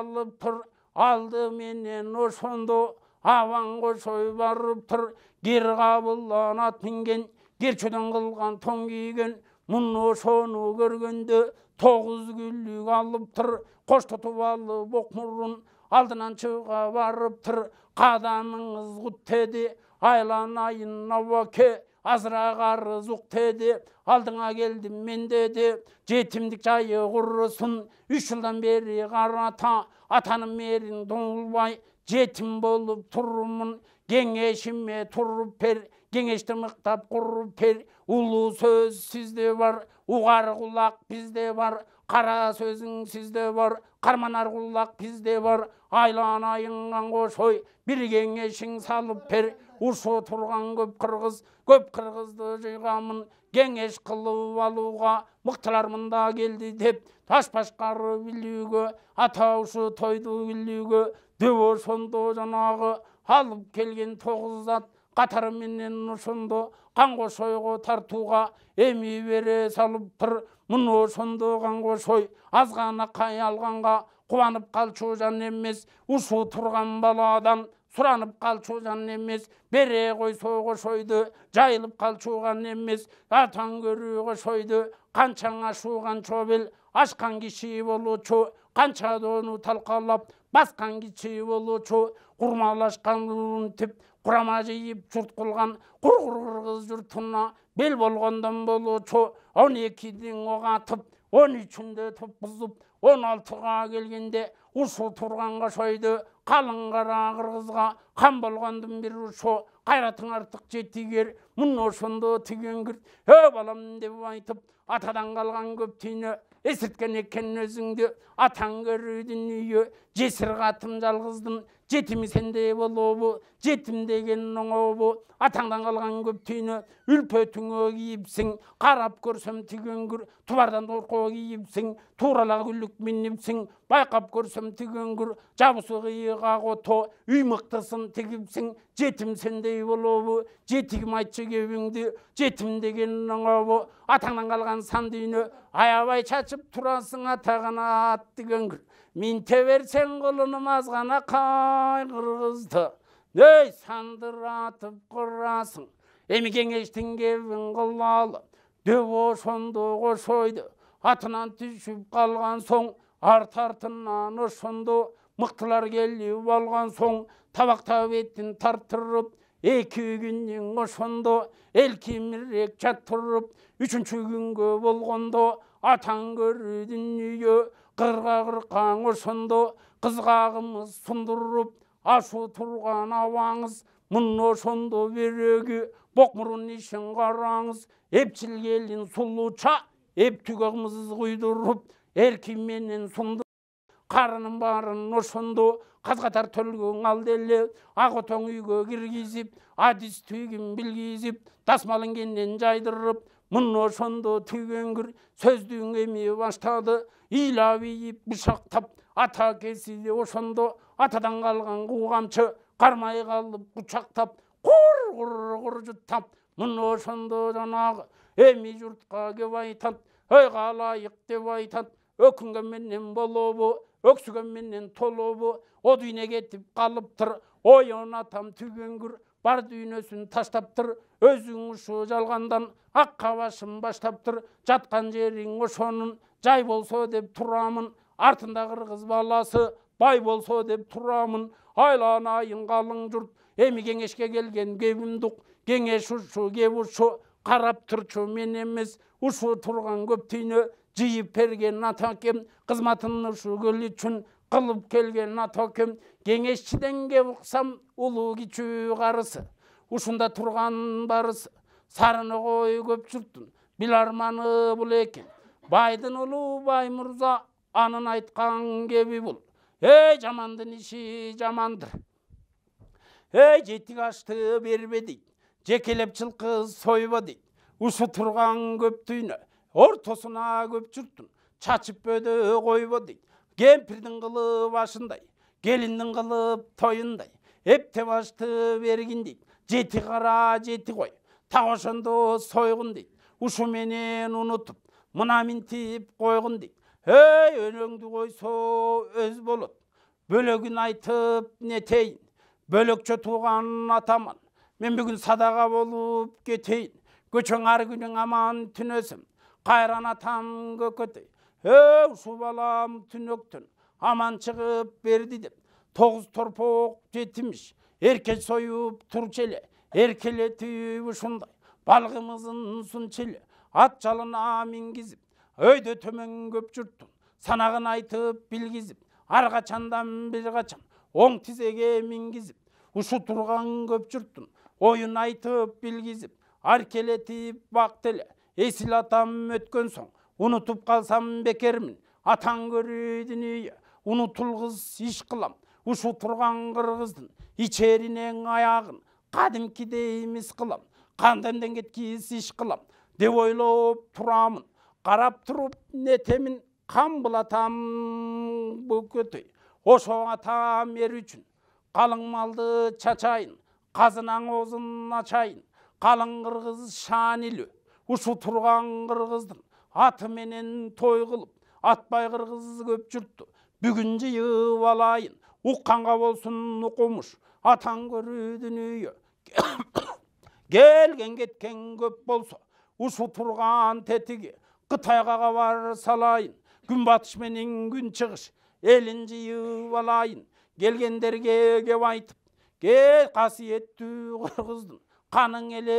алып тұр алды менен ошондо аван кошой барып тұр кер кабылдан ат минген керчүдөн кылган тоң кийген мун ошону көргөндө тогуз күллүк алып тұр коштотуп алып ок мурун алдынан чыга барып тұр кадамыңыз кут деди айланайын абаке азырақ арыз уктеди алдыңа келдім мен деді жетімдік жайы құрысын үш жылдан бері қарата атаның мерін доңылбай жетім болып тұрмын кеңешіме тұрып бер кеңешті мықтап құрып бер ұлы сөз сізде бар уғар құлақ бізде бар қара сөзің сізде бар қарманар құлақ бізде бар айланайыңнан қошой бір кеңешің салып бер ұшы тұрған көп қырғыз көп қырғызды жиғамын кеңеш қылып алуға мықтылармын да келді деп таш башқары билүүгө атаушы тойду билүүгө дөбө ошондо жанагы алып келген тогуз зат катары менен ошондо кошойго тартууга эми бере салыптыр муну ошондо қаңғошой аз қай алғанға қуанып калчу жан эмес ушу турган баладан сұранып қалчуған емес бере соғы шойды жайылып қалчуған емес атан көріғы шойды қаншаң ашуған чобел ашқан киши болучу қанча дону талқалап басқан киши болучу құрмалашқан руын тіп құрама жиып жұрт қылған құрғыр қырғыз жұртына бел болғандан болучу он кедің оға он үшінде топ бұзып он алтыға келгенде ұшу тұрғанға шойды қалың қара қырғызға қан болғандым бір ұшу қайратың артық жетігер мұн ошондо түген кірт балам деп айтып атадан қалған көп түйні есірткен екен өзіңді атаң көрүдүн жесір қатым жалғыздым жетім сенде болобу жетім деген оңобу атаңдан қалған көп түйіні үлпетіңе киіпсің қарап көрсем түйген тубардан тұбардан торқо киіпсің турала күлік мініпсің байқап көрсем түйген кір жабысы қиыға қото үй мықтысын тігіпсің жетім сендей болобу жетігім айтшы кебіңді жетим деген оңобу атаңдан қалған сан түйіні аябай шашып тұрасың атағына ат деген минте берсең құлыным ғана қай қайғырғызды ей сандыратып құрасың эми кеңештің кебін қылалы дө ошонду қошойды атынан түшіп қалған соң арт артынан ошондо мықтылар келіп алған соң табақта бетін тарттырып екі күннен ошондо ел кемірек жаттырып үшінші күнгө болгондо атаң көрдің үйге қырғағыр қаңы шынды қызғағымыз сұндырып ашу тұрған ауаңыз мұнно шонды берегі боқмұрын ішін қараңыз епчіл келін сұлуча ептігіміз құйдырып еркіменен сұнды қарының барын ұшынды қазғатар түлгің алделі эле үйгі отоң кіргізіп адис түйгін білгізіп тасмалын кенен жайдырып мұны ошондо түйгөнгүр сөздүң эми баштады ыйлабийип бышактап ата әкесі ошондо атадан калган куугамчы кармай калып кучактап кур кур куржуттап мұны ошондо жанагы эми журтка кеп айтат ой калайык деп айтат өкүнгөн менен болобу өксүгөн менен толобу о дүйнө кетип калыптыр оюн атам түгөнгүр бар дүйнөсүн таштаптыр өзүң ушу жалгандан ақ қабашым баштап тұр жатқан жерің ошоның жай болсо деп тұрамын артында қырғыз баласы бай болсо деп тұрамын айланайын қалың жұрт эми кеңешке келген кебім дұқ кеңеш ұшу кеп ұшу қарап тұрчу мен емес ұшу тұрған көп түйне жиып берген атакем қызматын ұшу көл үшін қылып келген атакем кеңесшіден кеп ұқсам ұлы кичүү қарысы ұшында тұрған барысы сарыны қой көп жұрттың арманы бұл екен байдың ұлы баймырза анын айтқан кеби бұл Эй, жамандың іші жамандыр Эй, жетік ашты бербе дейді жекелеп жылқы сойба дейді ұшы тұрған көп түйіні ортосына көп жұрттың чачып бөді қойба дейді кемпірдің қылы башындай келіннің қылып тойындай ептеп ашты бергін дейді жеті қара жеті қой Тағашынды сойғын дейді ұшыменен ұнытып мынамен тиіп қойғын дейді эй өлеңді қойсо өз болот. бөлегін айтып нетейін бөлекше туған атаман мен бүгін садаға болып кетейін көшең ар күнің аман түнесім қайран атам көкөтей Эй, шу балам түнектін аман чыгып берди деп тоғыз торпоқ жетіміш еркек союп турчу эле еркелетуі шындай балғымызын сунчеле ат жалына мінгізіп өйді төмен көп жұрттың санағын айтып білгізіп арқачандан бір қачан оң тізеге мінгізіп ушу тұрған көп жұрттың ойын айтып білгізіп аркелетіп бақтеле есіл атам өткен соң ұнытып қалсам бекермін Атан көрі дүние ұнытылғыс іш қылам тұрған қырғыздың ичеринен кәдімгідей емес қылам қандан дәңгет киіз іш қылам деп ойлап тұрамын қарап тұрып нетемін қан бұлатам бөкетей атам ер үчүн қалың малды чачайын қазынаң ғозын ачайын, қалың қырғыз ушу турган тұрған Аты менен той кылып атпай кыргыз көп жүртті бүгін жыйып алайын ұққанға болсын атаң көрі келген кеткен көп болса Ушу тұрған тетіге қытайға бар салайын күн батыш менен күн чыгыш елін жиып алайын келгендерге кеп айтып кел қасиетті қырғыздың қаның еле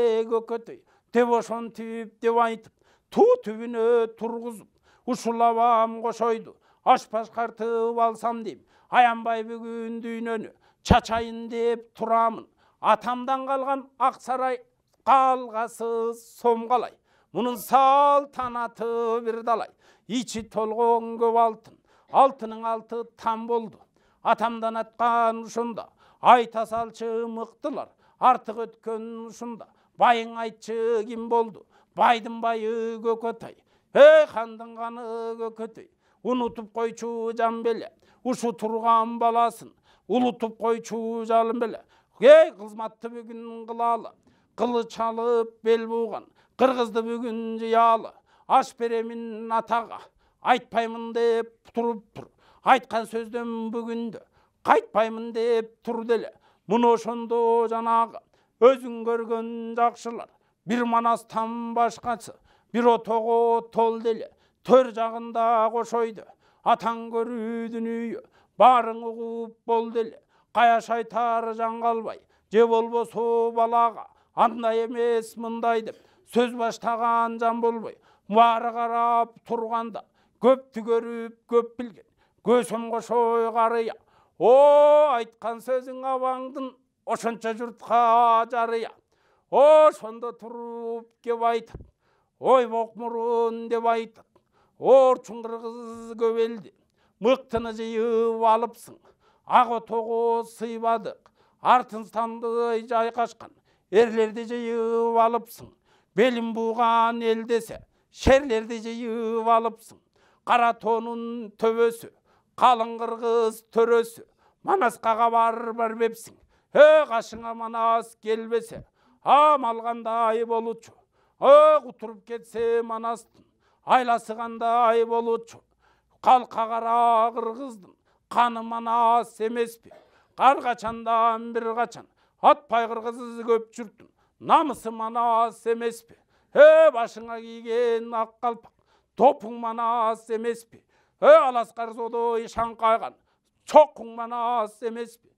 деп ошон деп айтып ту түбіне тұрғызып ұшылабам кошойду ашпас картып алсам деп аянбай бүгүн дүйнөнү чачайын деп турамын атамдан қалған сарай қалғасыз сом қалай мұның салтанаты далай ичи толғон көп алтын алтының алты там болды атамдан атқан ұшында айта салшы мықтылар артық өткен ұшында байың айтшы кім болды байдың байы көкөтай ей хандың қаны көкөтей ұнытып қойчу жан беле Ушу тұрған баласын ұлытып қойчу жалын беле ей қызматты бүгін қылалы қылы алып бел буған қырғызды бүгін жиялы аш беремін атаға айтпаймын деп тұрып тұр айтқан сөзден бүгінді қайтпаймын деп тұр деле мұны ошондо жанағы өзің көрген жақшылар бір манастан башқасы бір отого тол деле төр жағында қошойды атаң көрүү дүнүйө баарын угуп бол деле қаяшай шайтары жан же же болбосо балаға андай емес мындай деп сөз баштаған жан болбай бары қарап тұрғанда көп түгеріп көп білген көсім қошой қария о айтқан сөзің абаңдын ошонча жұртқа жария ошондо туруп кеп айтып ой боқмұрын деп айтып орчуң қырғыз көп елде мықтыны жиып алыпсың ағы тоғы сыйбадық артын стандай жайқашқан ерлерді жиып алыпсың белін буған елдесе, десе шерлерді жиып алыпсың қара тонын төбесі қалың қырғыз төресі манасқаға бар бермепсің Ө қашыңа манас келбесе амал болу болучу Ө құтырып кетсе манастың айласы ай болучу қалқа қара қырғыздың Қаны манас емес пе әрқашандан бір қачан атпай көп жүрдім Намысы манас емес пе башыңа киген ақ қалпақ топың манас емес пе е аласқар зодой шаңқайған чоқың манас емес пе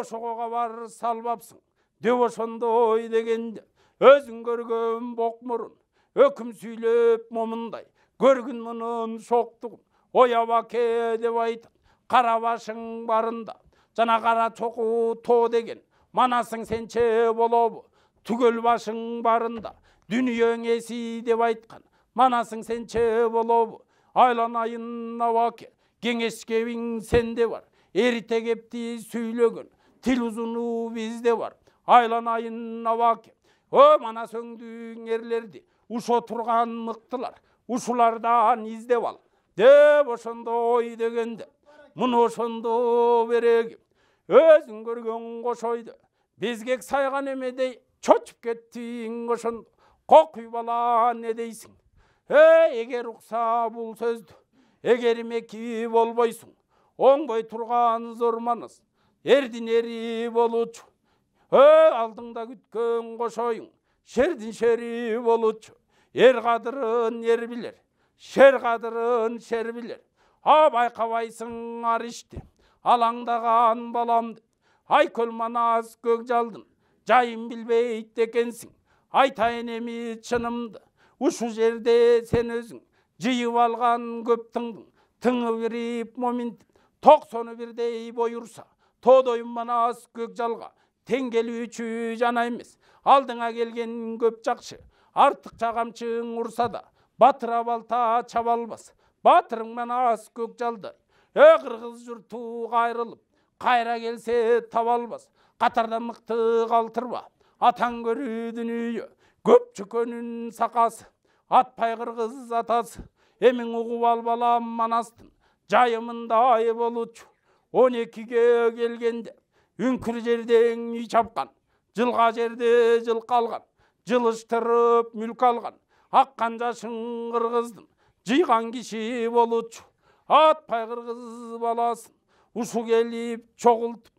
ошоға бар салбапсың деп ошондой дегенде өзің көрген боқ мұрын өкім сүйлеп момындай көргін мұнын шоқтығын ой абаке деп айтып башың барында жана кара чоку тоо деген манасың сенче болобу түгөл башың барында дүниең эси деп айткан манасың сенче болобу айланайын абаке кеңешкебиң сенде бар эрте кепти сүйлөгөн тил узуну бизде бар айланайын абаке о мана сөңдүң эрлерди ушо турган мыктылар ушулардан издеп ал деп ошондой дегенде мұношонду берек өзің көрген қошойды безгек сайған емедей чочуп кеттің қошын, қоқи бала не дейсің е егер ұқса бұл сөзді егермеки болбойсың оңбай тұрған зор манас эрдин эри болучу э алдыңда күткөн кошоюң шердин шери болучу ер қадырын ер билер шер қадырын шер билер Абай байқабайсың арышты алаңдаған баламды ай көк жалдың, жайын білбейді екенсің айтайын емі шынымды ушу жерде сен өзің жиып алған көп тыңдың тыңы беріп Ток тоқсоны бірдей бой ұрса манас манас көк тең келуші жана емес алдыңа келген көп жақшы артық қамшың ұрса да батыра балта чаба батырыңмен ас жалды, е қырғыз жұрты қайрылып қайра келсе табалбас. қатардан мықты қалтырба. атаң көрі дүние көп жүкөнін сақасы атпай қырғыз атасы емін ұғу ал балам манастың жайымындай болучу он екіге келгенде үңкір жерден үй чапкан жылға жерде жыл қалған, жылыштырып мүлк алған аққан жашың қырғыздың жиған киши болучу атпай кыргыз баласын ушу келип чогултуп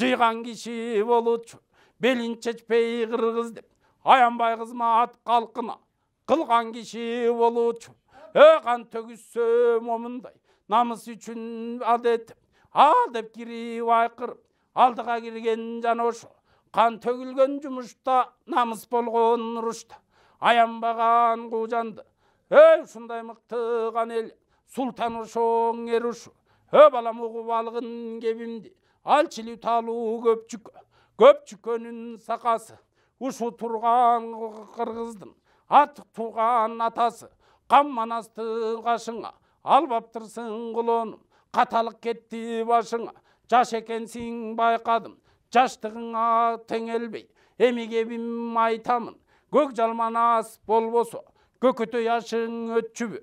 жыйган киши болучу белин чечпей кыргыз деп аянбай ат калкына кылган киши болучу э ә, кан төгүшсө момундай намыс үчүн адетип ал деп кирип айкырып алдыга кирген жана ошо кан төгүлгөн жумушта намыс болгон урушта аянбаган жанды, ей ушундай мықты ған ел Султан ошоң ер ұш Ө балам угуп алғын кебімді алчилүү талуу көпчүк көпчүкөнүн сакасы ушу турган кыргыздын атык тууган атасы кам манасты кашыңа албаптырсың кулонум каталык кетти башыңа жаш экенсиң байкадым жаштыгыңа теңелбей эми кебим айтамын көк жалманас болбосо көкөтөй ашың өтчүбү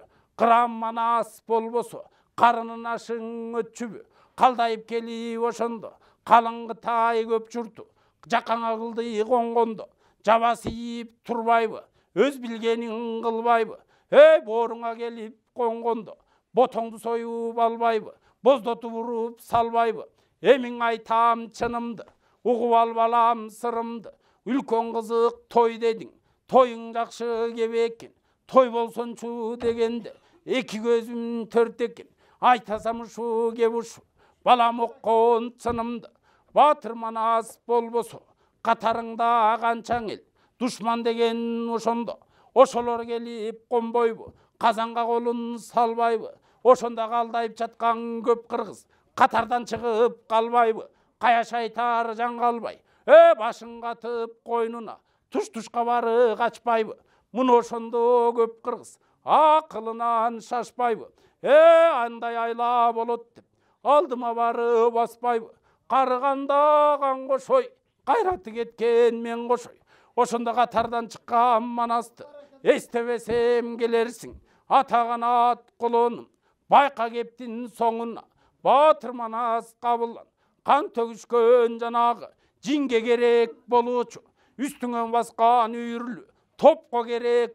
мана ас болбосо карынын ашың өтчүбү қалдайып келип ошондо қалыңғы таай көп журту жақаңа қылды конгондо жабасы иіп тұрбайбы өз білгенің кылбайбы эй бооруңа келіп конгондо ботоңду союп албайбы боздотуп уруп салбайбы эмиң айтам чынымды угуп ал балам сырымды үлкөн кызык той дедиң тоюң жакшы кебекин той болсын шу дегенде екі көзім төрттеккен айтасам шу кебуш балам оккон сынымды батырман аз болбосо Катарыңда аганчаң ел душман деген ошондо ошолор келип конбойбу казанга колун салбайбы ошонда калдайып жаткан көп кыргыз катардан чыгып калбайбы кая жаң калбай, э башын катып койнуна туш тушка бары качпайбы мұны ошондо көп кыргыз ақылынан шашпайбы Э андай айла болот деп алдыма барып баспайбы қарғандаған кан қошой қайраты кеткен мен кошой ошондо катардан чыккан манасты эстебесем келерсиң ата ат құлыным байқа кептін соңына батыр манас қабылын, қан төгүшкөн жанағы жинге керек болучу үстіңен басқан үйірлі топқа керек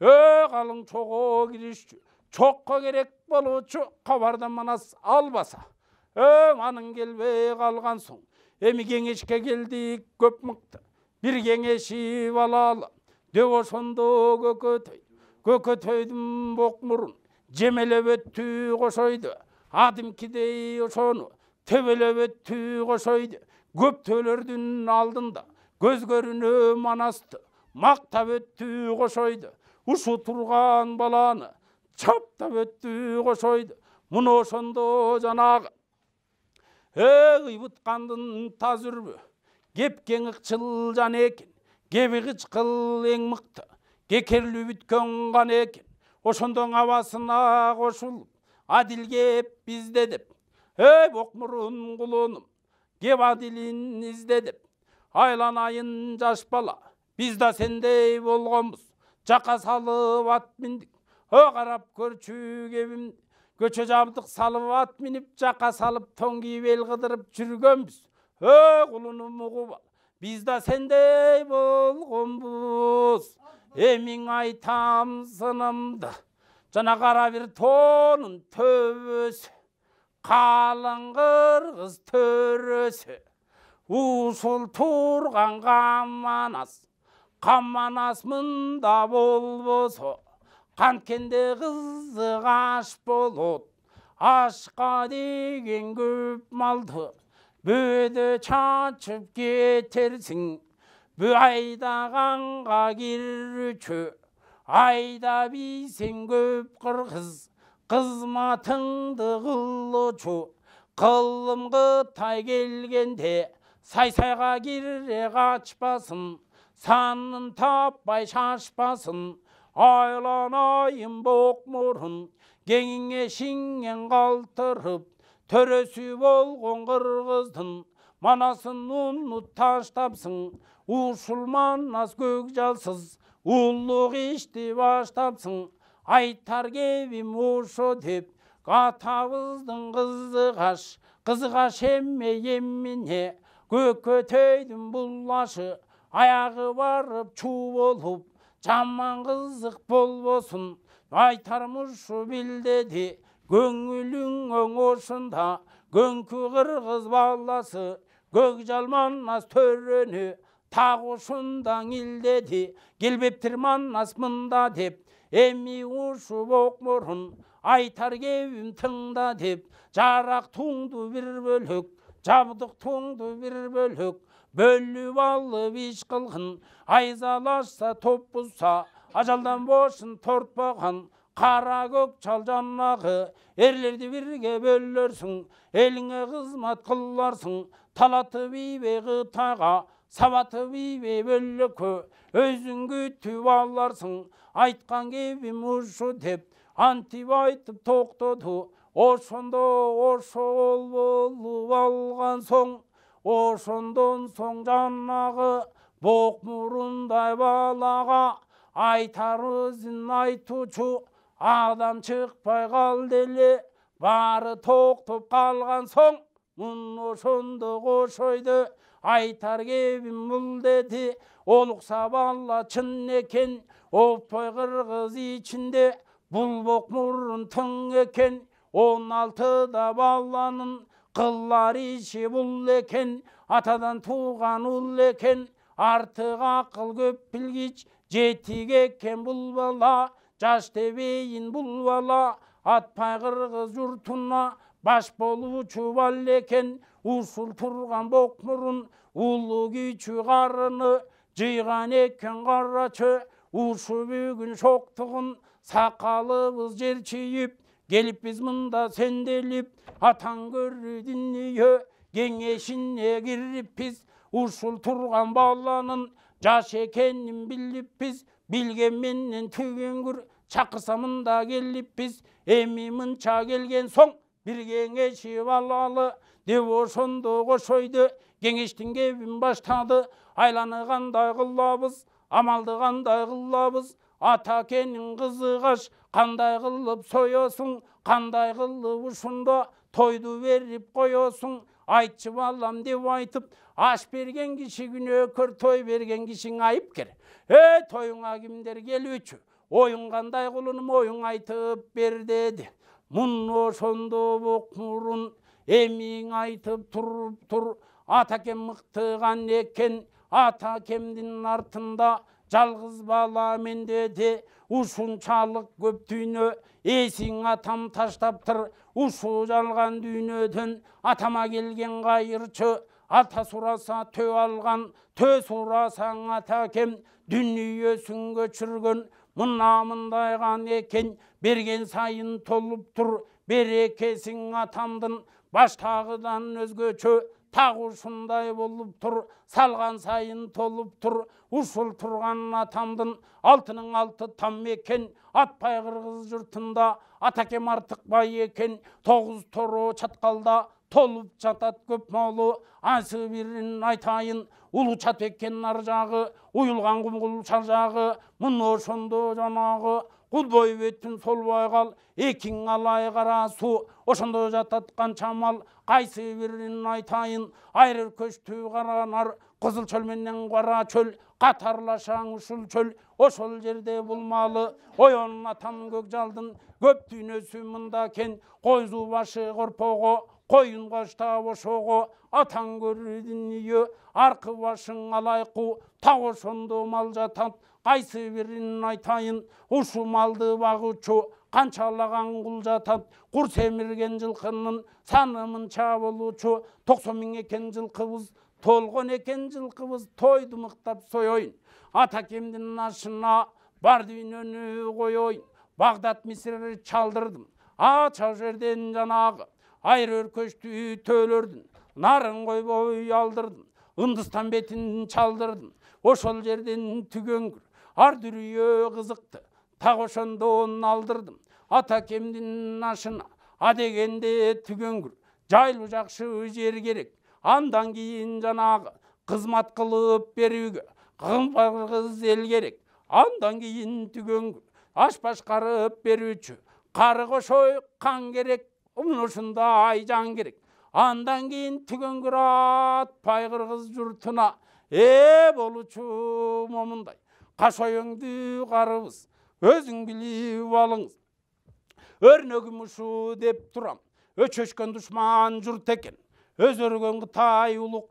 Ө қалың чого киришчү чокко керек болуучу кабардан манас албаса Ө аның келбей қалған соң эми кеңешке келдик көп мыкты бир кеңешип алалы деп ошондо көкөтөй көкөтөйдүн бок мурун жемелеп өттү кошойду адимкидей ошону төбөлөп өттү кошойду көп төөлөрдүн алдында көз көрүнө манасты мақтап өтті қошойды ұшу тұрған баланы чаптап өтті қошойды мұны ошондо жанағы эй бұтқандын таз үрбі кепкең ықчыл жан екен кеби кычкыл эң мыкты кекерлүү бүткөн ған экен ошондон абасына кошулуп адил кеп бизде деп эй бокмурун кулунум кеп адилин изде деп айланайын жаш бала біз да сендей болғанбыз Жақа салып ат міндік о қарап көрчү кебім көчө жабдық салып ат мініп жақа салып тоң кийип эл қыдырып жүргенбіз о құлыным ұғып ал біз да сендей болгонбуз емін э, айтам сынымды жана қара бір тонын Калың қалың қырғыз төресі турган тұрған манас қаманасмында болбосо, қанткенде қанкенде аш болот ашқа деген көп малды бөді чачып кетерсің бө айдағанға керучі айда бисең көп қырғыз қызматыңды ұчу. қылымғы тай келгенде сай сайға кире качпасын таппай таппай шашпасын. айланайын боқ мұрын кеңіңе шиңен қалтырып төресі болған қырғыздың манасын ұмыт таштапсың ұшылман көк жалсыз. ұлық ішті баштапсың айтар кевім ұшу деп атабыздын қызы қаш қызыға шеме еміне Көк бұл ашы аяғы барып чу болып жаман қызық болбосын айтармыз шу белдеде көңілің осында көңкі қырғыз баласы көк жалманас төрені тақ ұшындан елдеде келбептір манас мында деп эми ушу оқмұрын айтар кебім тыңда деп жарақ туңды бір бөлөк жабдық туңды бір бөлөк бөліп алып еш қылғын айзалашса топ бұлса ажалдан бошын тортпаған қара көк чал жанағы ерлерді бірге бөлерсің еліңе қызмат қыларсың талаты бибе таға сабаты бибе кө, өзің күтіп аларсың айтқан кебім ұшу деп антип айтып тоқтады ошондо ошол болып алған соң ошондон соң жанагы бок мурундай балага айтарызын айтучу адам чыкпай калды эле баары токтоп калган соң муну ошондо кошойду айтар кебим бул деди олукса бала чын экен оппой кыргыз ичинде бок мурун тың экен он алтыда баланын қыллары іші бұл екен атадан туған ұл екен артық ақыл көп білгіч жетік екен бұл бала жас тебейін бұл бала атпай қырғыз жұртына баш болучу бал екен усул тұрған боқмұрын мұрын ұлы күйчі қарыны жиған екен қарачы ушу бүгін шоқтығын сақалыбыз жерчиіп Gelipпіз мында сенделіп, атаң көрдің үйі, кеңешіне кіріппіз, ұшыл тұрған баланың, жаш екенін біліппіз, білгенменен түйген күр, шақысамын да келіппіз, эми мынча келген соң, бір кеңешіп алалы, деп ошондо қошойды, кеңештің кебін баштады, айланы қандай қылабыз, амалды қандай қылабыз, ата әкенің қызы қаш қандай қылып соясың қандай қылып ұшында тойды беріп қоясың айтшы балам деп айтып аш берген кіші өкір, той берген кішің айыпкер эй тойыңа кімдер келуші ойың қандай құлыным ойың айтып бер деді мұн ошондо боқ мұрын эмиң айтып тұрып тұр атакем мықтыған екен атакемдин артында жалғыз бала ұшын ұшыншалық көп түйне есің атам таштап тұр ұшу жалған дүйнөдін, атама келген қайыршы ата сұраса тө алған тө сұрасаң ата кем, дүниесін көшірген мына мындай екен берген сайын толып тұр берекесің атамдың баштағыдан өзгөчө тағы ұшындай болып тұр салған сайын толып тұр ұшыл тұрған атамдың алтының алты там екен атпай қырғыз жұртында атакем артық бай екен тоғыз торы чатқалда толып жатат көп малы асы бірін айтайын ұлы чат екен нар жағы ұйылған кумгул шар жағы мұны ошондо жанағы құл бойып өттін сол бой екің алай қара су ошондо жататкан чамал кайсы бирин айтайын айрыр көчтүү кара нар кызыл чөл менен кара чөл катарлашаң ушул чөл ошол жерде булмалы оюн атам көк жалдын көп дүйнөсү мында кен койзу башы корпого қойын қоштауы шоғы атаң көрдің үйі арқы башың алайқу тауы шонды мал жатат қайсы бірін айтайын ұшу малды чо қаншалаған құл жатат құр семірген жылқының саны мынша болучу тоқсан мың екен жылқыбыз толғын екен жылқыбыз тойды мықтап ата кемдің ашына бар дүйнөнү бағдат мисырды чалдырдым ача жерден жанағы айыр үй төөлөрдүн нарын койбо алдырдым ындыстан бетин чалдырдым ошол жерден күр. ар дүрүйө кызыкты так ошондон алдырдым ата кемдин ашына адегенде түгөңгүр жайлуу жакшы жер керек андан кийин жанагы кызмат кылып берүүгө кыргыз эл керек андан кийин түгөңгүр аш башкарып берүүчү кары кошой кан керек ұмнышында айжан андан кийин түгөңгүрат пайгыр кыргыз журтуна ээ болучу момундай кашоюңду карыбыз өзүң билип алыңыз өрнөгүм ушу деп турам өчөшкөн душман журт экен өз өргөн кытай улук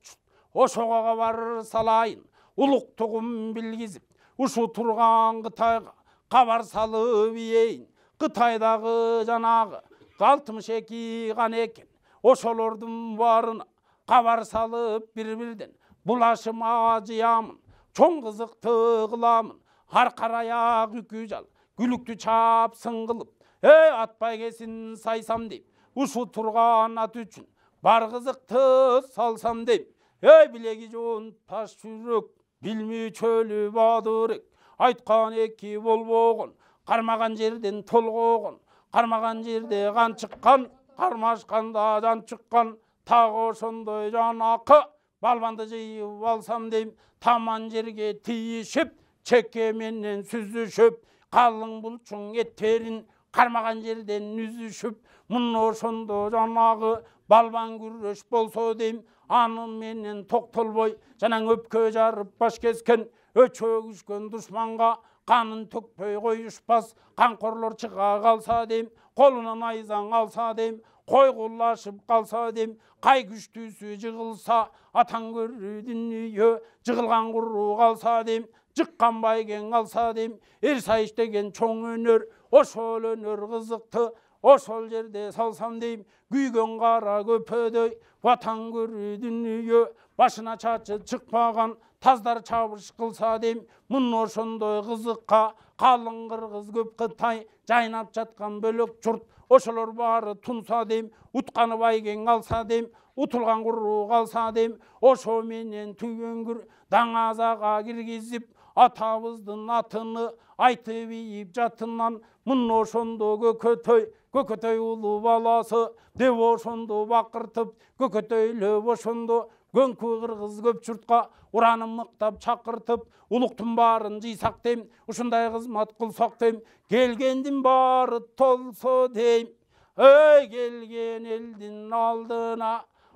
ошого кабар салайын улуктугум билгизип ушу турган кытайга кабар салып ийейин кытайдагы жанагы алтымыш эки екен, экен ошолордун баарын кабар салып бир бирден булашыма жыямын чоң кызыкты кыламын ар үкү жал күлүктү чаап кылып эй атпай байгесин сайсам дейм ушу турган ат үчүн бар кызыкты салсам дейм эй билеги жоон таш жүрөк билмей чөлү бадырек айтқан эки болбогон кармаган жерден толгогон қармаған жерде қан шыққан қармашқандадан жан шыққан тағы сондай жан ақы балбанды жиып алсам дейм таман жерге тиішіп менен сүзішіп қалың бұлчың еттерін қармаған жерден үзішіп мұны сонда жанағы балбан күреш болсо дейм аны менен тоқтолбой жаңан өпкө жарып баш кескен өчө үшкен қанын төкпей қойышпас қанқорлар шыға қалса дейм, қолынан айзаң алса дейм, қой құлашып қалса дем қай күштісі жығылса атаң көрі дүние жығылған құру қалса дем жыққан байген қалса дем ерсайыш деген чоң өнер ошол өнер қызықты ошол жерде салсам дейм күйген қара көпедей ватан көрі дүние башына чачы шықпаған таздар чабыш кылса дейм мұн ошондой кызыкка калың кыргыз көп кытай жайнап жаткан бөлөк журт ошолор баары тунса дейм утканы байген калса дейм утулган куру калса дейм ошо менен түйөңгүр даңазага киргизип атабыздын атыны айтып ийип жатынан мын ошондо көкөтөй көкөтөй улуу баласы деп ошондо бакыртып көкөтөйлөп ошондо көгір қырғыз көп жұртқа ұранын мықтап шақыртып ұлықтың барын жисақ дейм ұшындай қызмат қылсақ дейм келгендім бары толсо дейм ей келген елдің алдына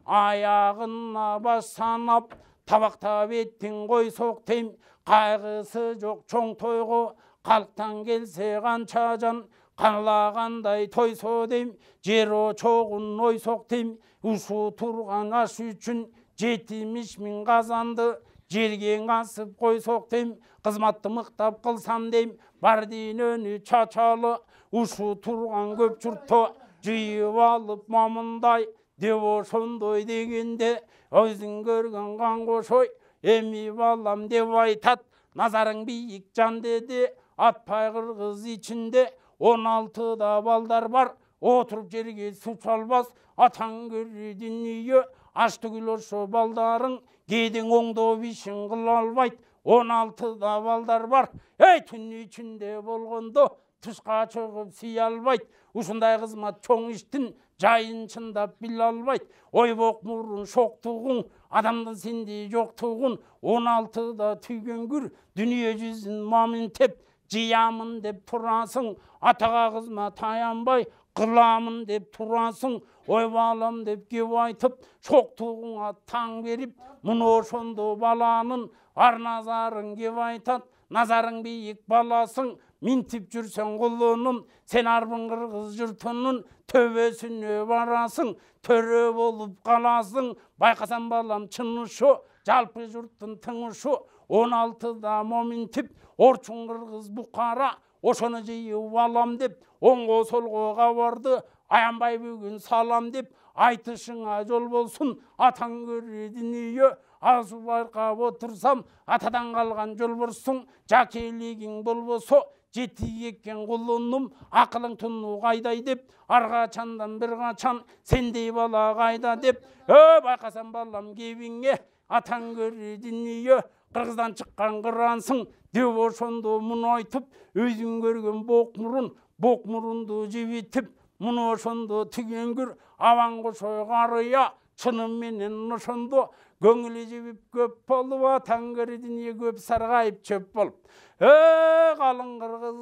аяғына бас санап табақтап еттің ғой дейм қайғысы жоқ чоң тойғы халықтан келсе қанша жан қалағандай тойсо дейм жер очоғын ойсоқ дейм ұшу тұрған аш үшін жетимиш миң казанды жерге қой койсок дейм қызматты мыктап кылсам дейм бар дүйнөнү чачалы ушу турган көп жұртты жыйып алып мамындай деп ошондой дегенде өзүң көрген қан қошой, эми балам деп айтат назарың бийик жан деди атпай кыргыз ичинде он алтыда балдар бар отуруп жерге су салбас атаң дүнүйө аш түгілер балдарың кеден оңдоп ишин кыла албайт он алтыда балдар бар ей түн ичинде болгондо тышка чыгып сыя албайды ушундай қызмат чоң иштин жайын чындап биле албайт ойбок мурун шоктугуң адамдын сенде жоктугун он алтыда күр дүние мамын теп, жиямын деп турасың атаға кызмат таянбай! қыламын деп турасың, ой балам деп кеп айтып шоқтығыңа таң беріп мұны ошондо баланың ар назарын кеп айтат назарың бийик баласың минтип жүрсең құлыным сен арбын кыргыз жұртының төбөсүнө барасың төрө болып қаласың байқасан балам чын ушу жалпы жүрттің тың ушу он алтыда моминтип орчун кыргыз букара Ошоны жыйып алам деп оңго солгоға барды аянбай бүгүн салам деп айтышыңа жол болсун атаң көрү дүнүйө аз байкап отурсам атадан калган жолборсуң жакелигиң болбосо жети еккен кулунум ақылың тұну қайдай деп качандан бир качан сендей бала қайда деп ө байқасам балам кебиңе атаң көрү дүнүйө қырғыздан шыққан қырансың деп ошондо муну айтып өзүң көргөн бок мұрын бок мұрынды жибитип муну ошондо түген кір абаң кошой қарыя чыны менен ошондо көңілі жибип көп болуп атаңгір дүние көп сарғайып чөп болып Ө қалың қырғыз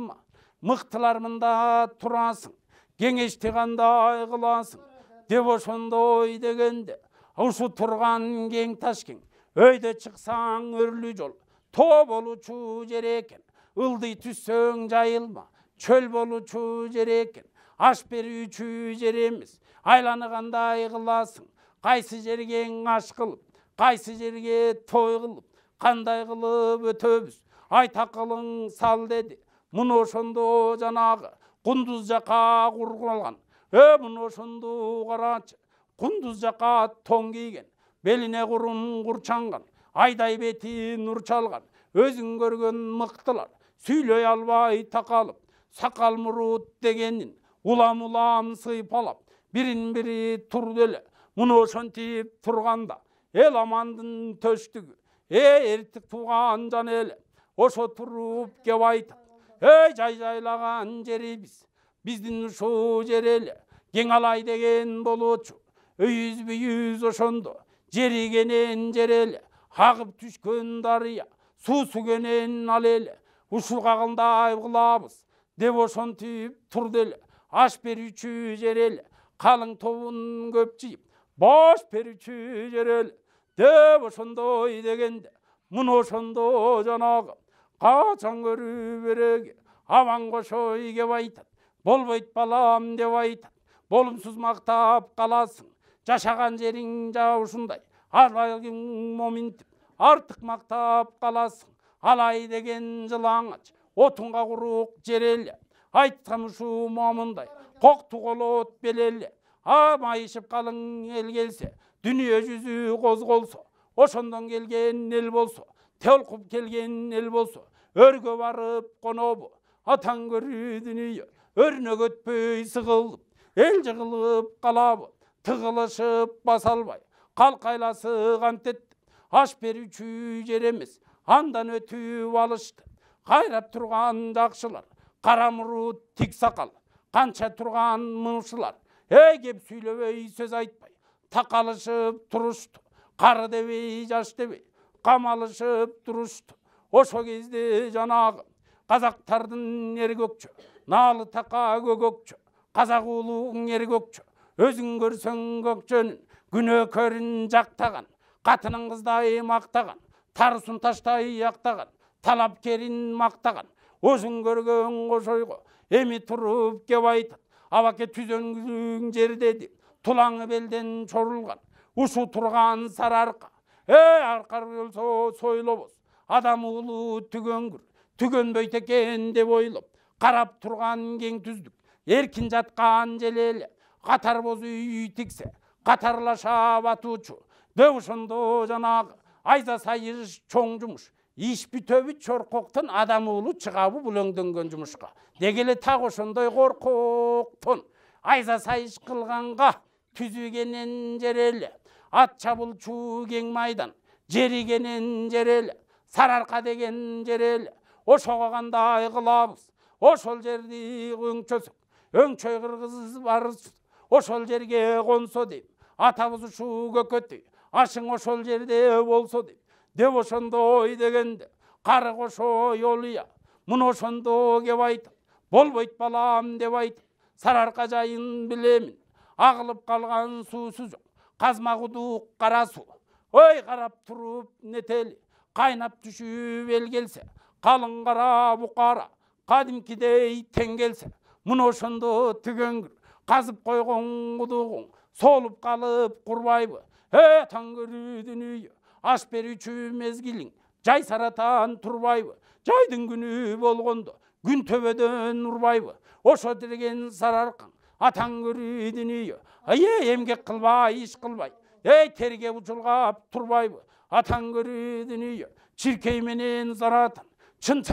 мыктылар мұқтыларымында турасың кеңешти кандай кыласың деп ошондой дегенде ұшы турган кең ташкең өйде чықсаң үрлі жол то болучу жер экен ылдый түссөң жайылма чөл болучу жер экен аш берүүчү жер эмес кандай қыласың қайсы жергең аш кылып Кайсы жерге той қылып қандай қылып өтөбүз акылың сал деди муну ошондо жанағы кундуз жака құрғалған э муну ошондо карачы кундуз жака тон кийген беліне құрын құрчанған айдай беті нұрчалған, өзің көрген мықтылар сөйлей албай тақалып сақал мұрут дегенін улам улам сыйпалап бірін бірі тұр еле мұны ошентип тұрғанда ел амандын төстігі е туған жан эле ошо туруп кеп айтат жай жайлаған жерибиз биздин ушул жер эле кең алай деген болочу үйүз бүйүз ошондо жерігенен жерел хағып түшкен дария су сөгенен алел ұшыл қағылдай құлабыз деп ошон түйіп тұрды аш аш берүүчү жерел калың тобун көп жиып баш берүүчү жерел деп ошондой дегенде муну ошондо жанагы качан көрүү береги аван кошой кеп айтат болбойт балам деп айтат болымсыз мақтап каласың жашаған жерің жауысындай Алайың моминтіп артық мақтап қаласың алай деген жылаңач отынға құрық жерелі айтқан ұшу момындай қоқ от белелі амайышып қалың ел келсе дүние жүзі қозғолса ошондон келген ел болсо толқып келген ел болсо өргө барып қонобу атаң көрі дүние өрнөк өтпөй сығылып ел жығылып қалабы тығылышып баса албай қалқайласы қанттетті аш беруші жер емес андан өтіп алышты қайрап тұрған дақшылар қара мұрут тік сақал қанша тұрған мыңшылар ей кеп сөйлебей сөз айтпай тақалышып тұрышты қары дебей жаш дебей қамалышып тұрышты ошо кезде жанағы қазақтардың ергөкчі налы тақа көгөкчі қазақ ұлың ергөкчі өзің көрсең көрін жақтаған қатының қыздай мактаган тарысын таштай яқтаған талапкерин мақтаған өзің көрген кошойго эми туруп кеп айтат абаке түзөңүзүң жерде деп тулаңы белден чорулган ушу турган сары арка эй аркар болсо сойлобоз адам уулу түгөнгүр түгөнбөйт экен деп ойлоп карап турган кең түздүк эркин жаткан жел эле қатар боз үй тіксе қатарлаша батучу деп ошондо жанагы айза сайыш чоң жұмыш Иш бүтөбү чорқоқтын адам уулу чыгабы өңдөнгөн жумушка деги эле так ошондой коркоктон айза сайыш кылганга түзүгенен эле ат чабылчу кең майдан жеригенен эле сарыарка деген эле ошого кандай кылабыз ошол жерди өңчөсөк өңчөй кыргыз ошол жерге консо деп атабыз ушу көкөтүй ашың ошол жерде болсо деп деп ошондой дегенде кары кошо олуя муну ошондо кеп айтып болбойт балам деп айтып сарыарка жайын билемин агылып калган суусу жок казма кудук кара суу ой карап туруп нетели кайнап түшүп эл келсе калың кара букара кадимкидей тең келсе мына ошондо түгөнгүр қазып қойған құдығың солып қалып құрбайбы е тәңірі дүние аш беруші мезгілің саратан турбайбы жайдын күні болгондо күн төбөдөн урбайбы ошо деген сарарқың атаң көрі дүние е емгек қылбай іш қылбай ей терге ұжылғап тұрбайбы атаң көрі дүние шіркей менен заратан шын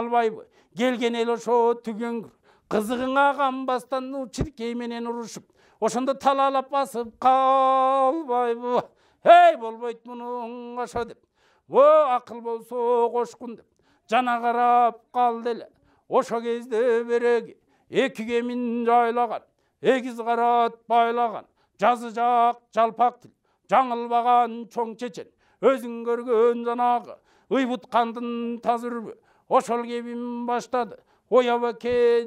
албайбы келген эл ошо түгенгір қызығыңа қанбастан менен ұрышып ошондо талаалап басып қалбайбы ей болбойт мұның аша деп о ақыл болсо қошқын деп жана қарап қалды эле ошо кезде береги эки кемин жайлаған эгиз карат байлаған жазы жақ жалпак тил жаңылбаған чоң чечен өзің көргөн жанагы ыйбуткандын тазыр үрбү ошол кебин баштады оябы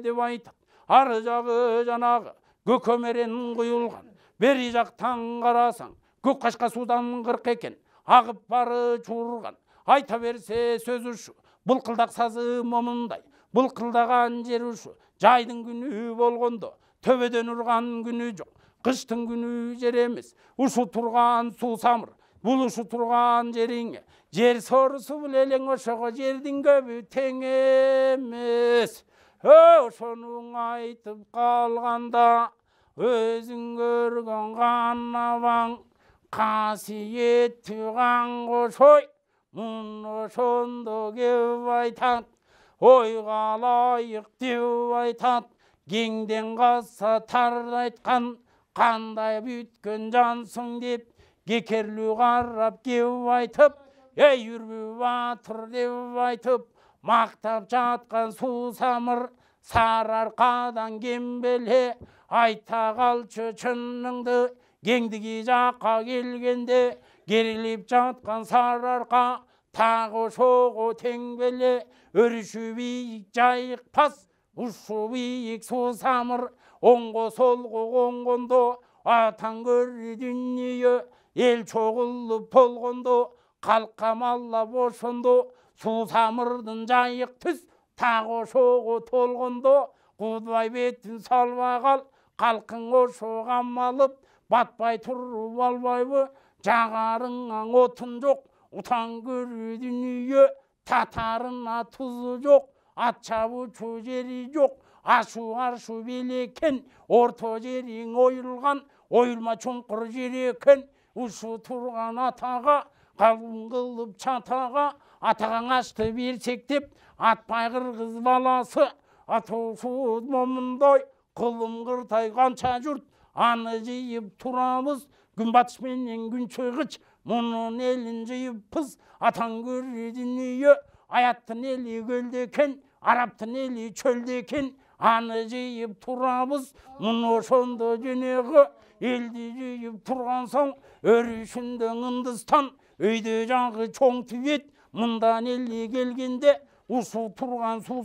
деп айтып ар жағы жаңағы көкөмерен құйылған бері жақтан қарасан, көк қашқа судан қырқ екен ағып бары чуырған айта берсе сөз Бұл қылдақ сазы момындай бұлқылдаған жер ұшу жайдың күні болғанда төбеден ұрған күні жоқ қыштың күні жер емес ұшу тұрған су самыр бұлышы тұрған жерің жер сорысы бұл елең ошого жердің көбі тең емес ошоның айтып қалғанда өзің көрген ғанабаң қасиет туған қошой мұны ошондо кеп айтат ойға лайық деп айтат кеңден қалса тарды айтқан қандай бүйткен жансың деп Гекерлі қарап кеу айтып ей үрбі батыр деп айтып мақтап жатқан сусамыр сары арқадан кембеле айта қалшы шыныңды кеңдиги жаққа келгенде керіліп жатқан сары арқа тағы шоғы теңбеле үрші биік жайық пас, ушу биік сусамыр оңғы солғы қонғынды Атан көрі дүние ел чогулуп болгондо калк камаллап ошондо суу самырдын жайык түз тагы ошого толгондо кудай бетин салбай кал калкың ошо камалып батпай туруп албайбы жагарыңа отун жок утан көрү дүнүйө татарына тузу жок ат жери жок ашу аршу белекен, экен орто жериң оюлган оюлма чуңкур жер экен ұшу тұрған атаға қалың қылып чатаға атаған ашты берсектеп атпай қырғыз баласы атаусыз момындай қылым қыртай қанша жұрт аны жиып тұрамыз батыш менен күн мұның елін жиып пыз атаң көрі дүние аяттың елі көлде екен арабтың елі аны жиып тұрабыз мұны ошондо жүнегі елді жиып тұрған соң өрішінде ындыстан өйдө жаңғы чоң түбет мындан элди келгенде ұсу тұрған су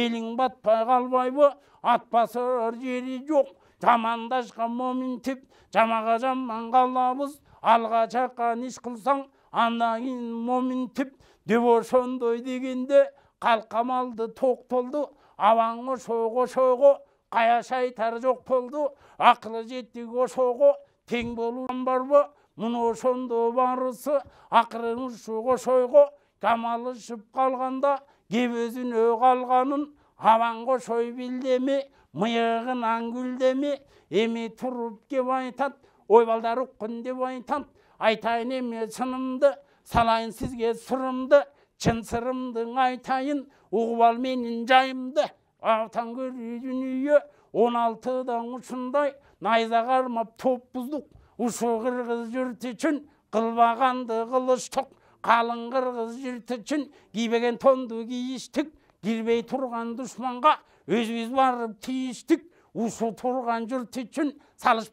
элиң батпай қалбайбы ат басар жері жоқ жамандашқа моминтип жамаға жаман қалабыз алға чакан иш кылсаң андан кийин моминтип деп ошондой дегенде қалқамалды токтолду алаңы соғы соғы қаясай тары жоқ болды ақылы жеттігі соғы тең болу бар бұ мұны сондо барысы ақырын соғы сойғы камалы шып қалғанда кеп өзін ө қалғанын алаңғы сой білдеме мыйығын әңгүлдеме эми тұрып кеп айтат ойбалдары құн деп айтат айтайын еме сынымды салайын сізге сырымды чын айтайын ұғып ал менің жайымды атаңгүл үйе, 16-дан ұшындай найза қармап топ бұздық ұшы қырғыз жүрт үшін қылбағанды қылыштық қалың қырғыз жүрт үшін кейбеген тонды кейістік. келбей тұрған дұшманға өз барып ушу ұшы тұрған үчүн үшін салыш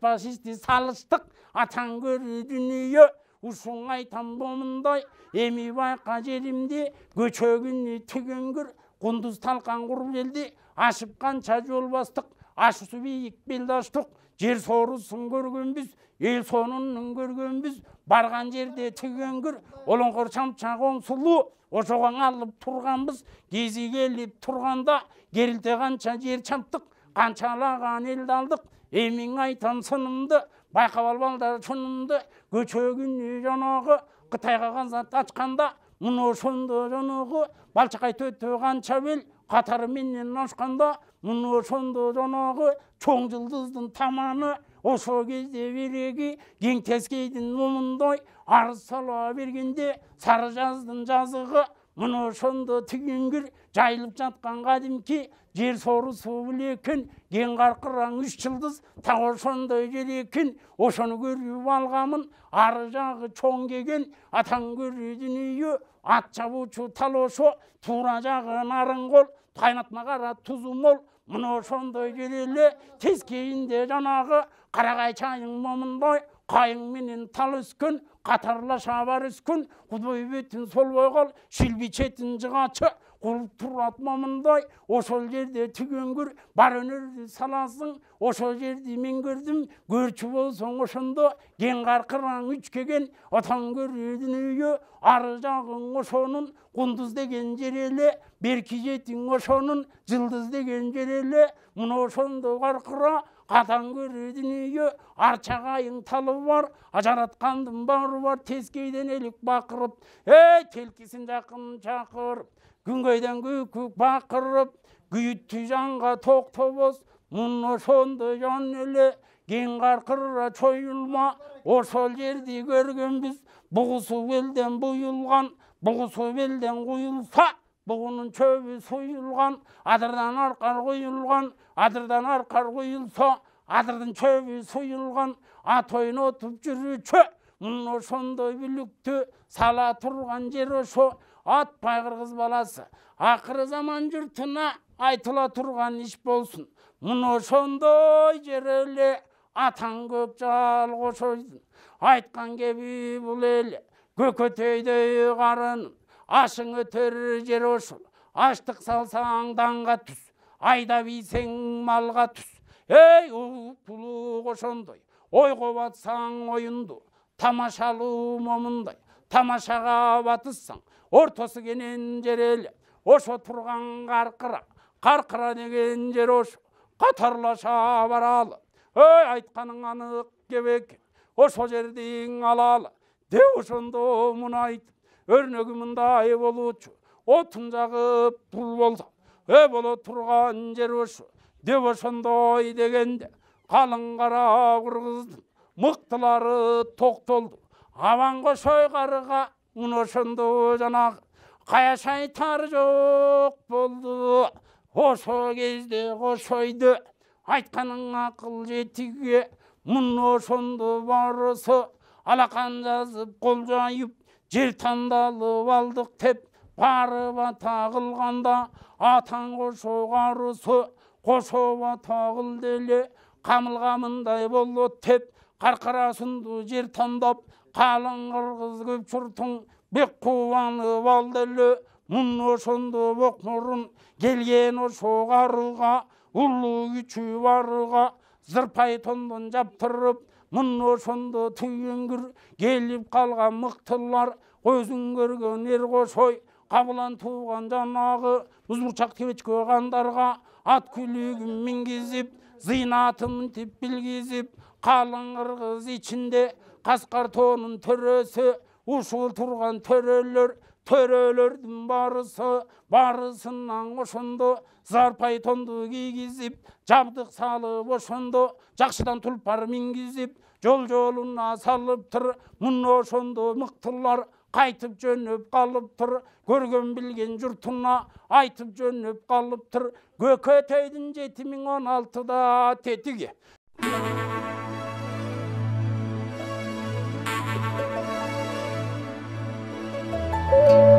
салыштық атаң дүние ұшың айтам бомындай, эми байқа жерімде көчөгүн түгенгір, кундуз талкан куруп элди ашып канча жол бастык бийик белдаштык жер соорусын көргөнбүз эл сонун көргөнбүз барған жерде түгенгір, олоңкор чамчак сұлу, ошоған алып тұрғанбыз кезі келіп тұрғанда керілте қанша жер шаптық канчалаган елді алдық Эмин айтам сынымды байқап алып шынымды көшегін жаңағы қытайға затты ашқанда мұны сонда жаңағы балшықай төтө қанша бел менен ашқанда мұны ошондо жаңағы чоң жылдыздың таманы ошо кезде береги кең тескейдің момындай арыз сала бергенде сары жаздың жазығы мұны ошондо түгенгір, жайылып жатқанға дейінки жер соры суыл екен кең қарқыраң үш жылдыз тау ошондой жер екен ошону көріп алғамын ары жағы чоң кеген атаң көрүү үйі ат чабуучу талошо туура жагы нарын кол кайнатма кара тузу мол мына ошондой жер эле тез кейінде жанагы карагай чайың момундай қайың менен тал өскөн қатарла бар өскөн құдой бетін сол бойғол шилби четин жыгачы қол тұрат мамындай ошол жерде түгөнгүр бар өнөрдү саласың ошол жерді мен көрдім көрчү болсаң ошондо кең үч кеген атаң көреді үйү ары жагың ошонун кундуз деген жер эле берки жетиң ошонун жылдыз деген жер эле мына ошондо қарқыра атаң көрі үйү арчағайың талы бар ажаратқандың бар бар тескейден элик бақырып эй телкисин жакын чакыр күнгейден күйкі бақырып күйітті жанға тоқтабыз мұны сонды жан еле кең қарқырра чойылма ошол жерді көргенбіз бұғысу өлден бұйылған бұғысу өлден құйылса бұғының чөбі сұйылған адырдан арқар құйылған адырдан арқар құйылса адырдың чөбі сұйылған ат ойнатып жүрүчө мұны ошондой бүлікті сала тұрған жер ошо ат пайғыр баласы ақыры заман жұртына айтыла тұрған іш болсын мұны ошондой жер атаң көп жал кошойдун айтқан кеби бұл эле көкөтөйдөй қарыным ашың өтер жер ошол аштық салсаң даңға түс айда бийсең малға түс ей ұлт ұлы ошондой ойго батсаң ойынды тамашалуу момундай тамашаға батыссаң ортасы кенен жер ел ошо турган каркыра каркыра деген жер ошо катарлаша баралы ой айтканың анык кебек ошо жердин алалы деп ошондо мунайтып өрнөгү мындай болучу отун жагып бул болсо э боло турган жер ушу деп ошондой дегенде калың кара кыргыздын мыктылары токтолду абан шой ошондо жана каяш айтар жок болду Ошо кезде кошойду айтқаның акыл жетиге мына ошондо барысы алакан жазып кол жайып жер тандалып алдык деп барып бата кылганда атаң кошо карысы кошо бата кыл деле камылгамындай болот деп каркарасынды жер тандап қалың қырғыз көп жұртың бек қуанып алды мұны ошондо ошонду нұрын келген ошоғарыға ұлы күчү барылға зырпай тондон жаптырып мұны ошондо түйүңгүр келип калган мықтылар көзің көргөн эр кошой қабылан туған жанағы муз бурчак тебечке кандарга ат күлігін мингизип зыйнатын тип билгизип қалың қырғыз ичинде қасқар тонын төресі ұшыл тұрған төрелер төрелердің барысы барысынан ошондо зарпай тонды кигізіп жабдық салып ұшынды жақшыдан тұлпар мингизип жол жолуна салып тұр мұн мыктылар мықтылар қайтып жөніп қалып тұр көрген білген жұртына айтып жөніп қалып тұр көкөтейдің жеті мың он алтыда тетігі you